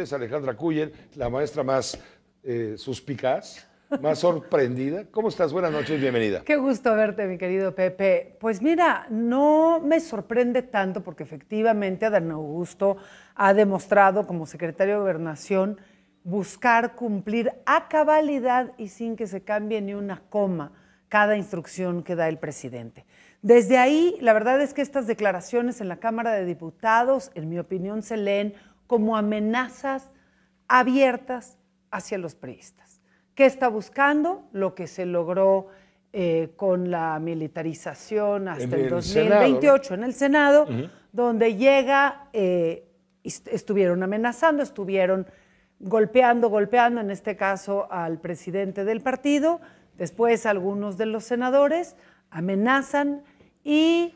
Es Alejandra Cuyen, la maestra más eh, suspicaz? más sorprendida. ¿Cómo estás? Buenas noches, bienvenida. Qué gusto verte, mi querido Pepe. Pues mira, no me sorprende tanto porque efectivamente Adán Augusto ha demostrado como secretario de Gobernación buscar cumplir a cabalidad y sin que se cambie ni una coma cada instrucción que da el presidente. Desde ahí, la verdad es que estas declaraciones en la Cámara de Diputados, en mi opinión, se leen como amenazas abiertas hacia los priistas. ¿Qué está buscando? Lo que se logró eh, con la militarización hasta el, 2028 en el Senado, donde llega, eh, estuvieron amenazando, estuvieron golpeando, golpeando, en este caso al presidente del partido, después algunos de los senadores amenazan y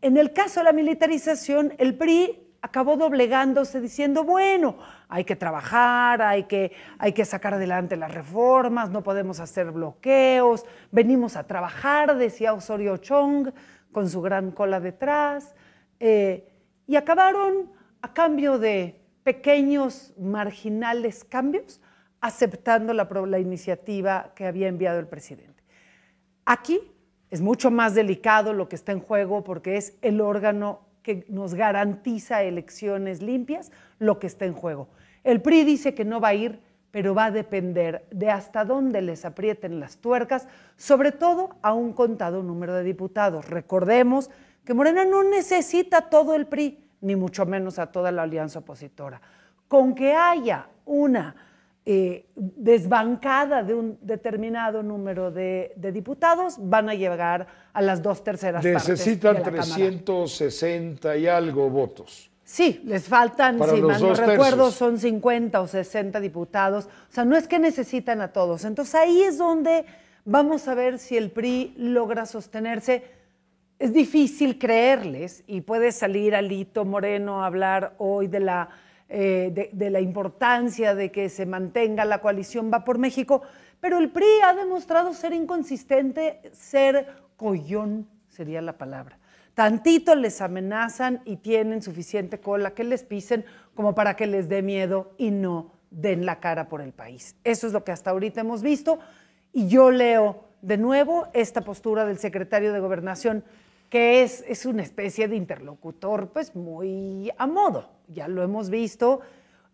en el caso de la militarización, el PRI acabó doblegándose diciendo, bueno, hay que trabajar, hay que, hay que sacar adelante las reformas, no podemos hacer bloqueos, venimos a trabajar, decía Osorio Chong con su gran cola detrás, eh, y acabaron a cambio de pequeños, marginales cambios, aceptando la, la iniciativa que había enviado el presidente. Aquí es mucho más delicado lo que está en juego porque es el órgano que nos garantiza elecciones limpias lo que está en juego. El PRI dice que no va a ir, pero va a depender de hasta dónde les aprieten las tuercas, sobre todo a un contado número de diputados. Recordemos que Morena no necesita todo el PRI, ni mucho menos a toda la alianza opositora. Con que haya una eh, desbancada de un determinado número de, diputados, van a llegar a las dos terceras Necesitan partes. Necesitan 360 y algo votos. Sí, les faltan, si mal no recuerdo, son 50 o 60 diputados. O sea, no es que necesitan a todos. Entonces ahí es donde vamos a ver si el PRI logra sostenerse. Es difícil creerles y puede salir Alito Moreno a hablar hoy de la eh, de, la importancia de que se mantenga la coalición Va por México, pero el PRI ha demostrado ser inconsistente, ser collón sería la palabra. Tantito les amenazan y tienen suficiente cola que les pisen como para que les dé miedo y no den la cara por el país. Eso es lo que hasta ahorita hemos visto y yo leo de nuevo esta postura del secretario de Gobernación que es, una especie de interlocutor pues muy a modo, ya lo hemos visto.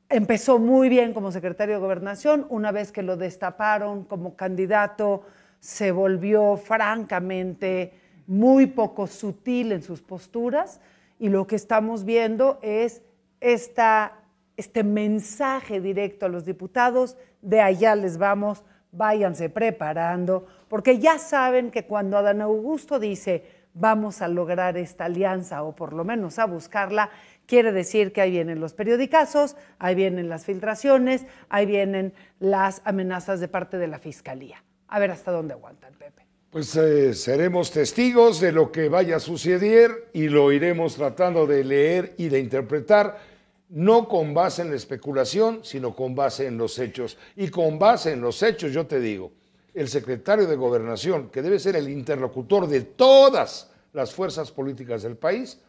Empezó muy bien como secretario de gobernación, una vez que lo destaparon como candidato, se volvió francamente muy poco sutil en sus posturas y lo que estamos viendo es esta, este mensaje directo a los diputados de allá les vamos, váyanse preparando, porque ya saben que cuando Adán Augusto dice, vamos a lograr esta alianza o por lo menos a buscarla, quiere decir que ahí vienen los periodicazos, ahí vienen las filtraciones, ahí vienen las amenazas de parte de la Fiscalía. A ver hasta dónde aguanta el Pepe. Pues eh, seremos testigos de lo que vaya a suceder y lo iremos tratando de leer y de interpretar, no con base en la especulación, sino con base en los hechos. Y con base en los hechos, yo te digo, el secretario de Gobernación, que debe ser el interlocutor de todas las fuerzas políticas del país,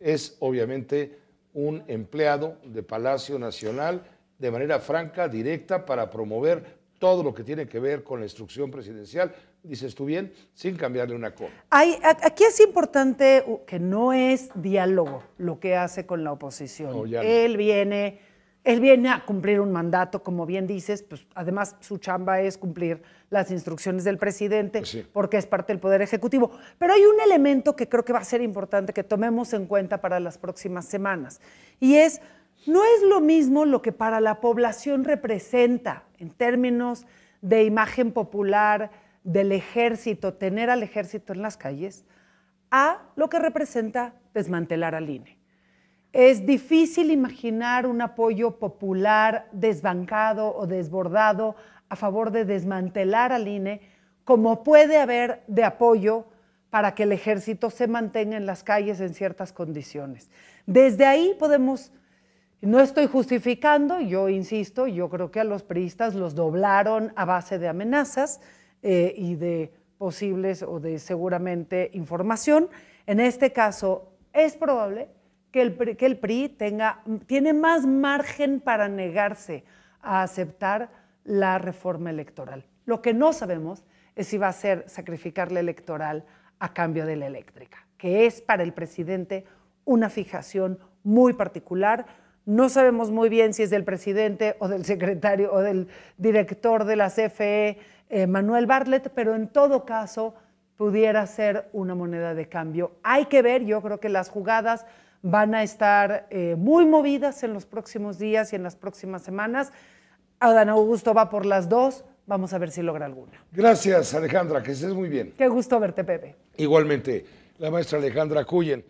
es obviamente un empleado de Palacio Nacional de manera franca, directa, para promover todo lo que tiene que ver con la instrucción presidencial, dices tú bien, sin cambiarle una cosa. aquí es importante uh, que no es diálogo lo que hace con la oposición. Él viene él viene a cumplir un mandato, como bien dices, pues además su chamba es cumplir las instrucciones del presidente, pues porque es parte del Poder Ejecutivo. Pero hay un elemento que creo que va a ser importante que tomemos en cuenta para las próximas semanas, y es, no es lo mismo lo que para la población representa en términos de imagen popular del ejército, tener al ejército en las calles, a lo que representa desmantelar al INE. Es difícil imaginar un apoyo popular desbancado o desbordado a favor de desmantelar al INE, como puede haber de apoyo para que el ejército se mantenga en las calles en ciertas condiciones. Desde ahí podemos, no estoy justificando, yo insisto, yo creo que a los priistas los doblaron a base de amenazas eh, y de posibles o de seguramente información. En este caso, es probable que el, PRI tenga, tiene más margen para negarse a aceptar la reforma electoral. Lo que no sabemos es si va a ser sacrificar la electoral a cambio de la eléctrica, que es para el presidente una fijación muy particular. No sabemos muy bien si es del presidente o del secretario o del director de la CFE, eh, Manuel Bartlett, pero en todo caso pudiera ser una moneda de cambio. Hay que ver, yo creo que las jugadas van a estar eh, muy movidas en los próximos días y en las próximas semanas. Adán Augusto va por las dos. Vamos a ver si logra alguna. Gracias, Alejandra, que estés muy bien. Qué gusto verte, Pepe. Igualmente, la maestra Alejandra Cuyen.